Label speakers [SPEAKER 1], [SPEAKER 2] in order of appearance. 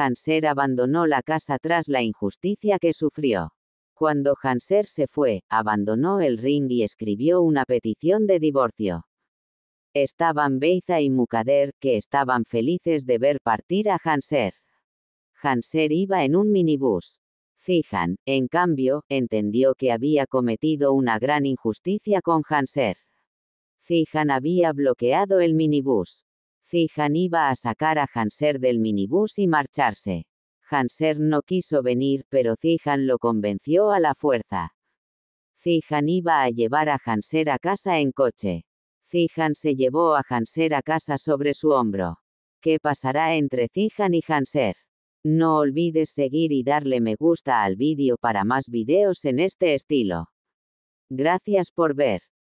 [SPEAKER 1] Hanser abandonó la casa tras la injusticia que sufrió. Cuando Hanser se fue, abandonó el ring y escribió una petición de divorcio. Estaban Beiza y Mukader, que estaban felices de ver partir a Hanser. Hanser iba en un minibús. Zihan, en cambio, entendió que había cometido una gran injusticia con Hanser. Zihan había bloqueado el minibús. Zihan iba a sacar a Hanser del minibús y marcharse. Hanser no quiso venir, pero Zijan lo convenció a la fuerza. Zihan iba a llevar a Hanser a casa en coche. Zijan se llevó a Hanser a casa sobre su hombro. ¿Qué pasará entre Zijan y Hanser? No olvides seguir y darle me gusta al vídeo para más videos en este estilo. Gracias por ver.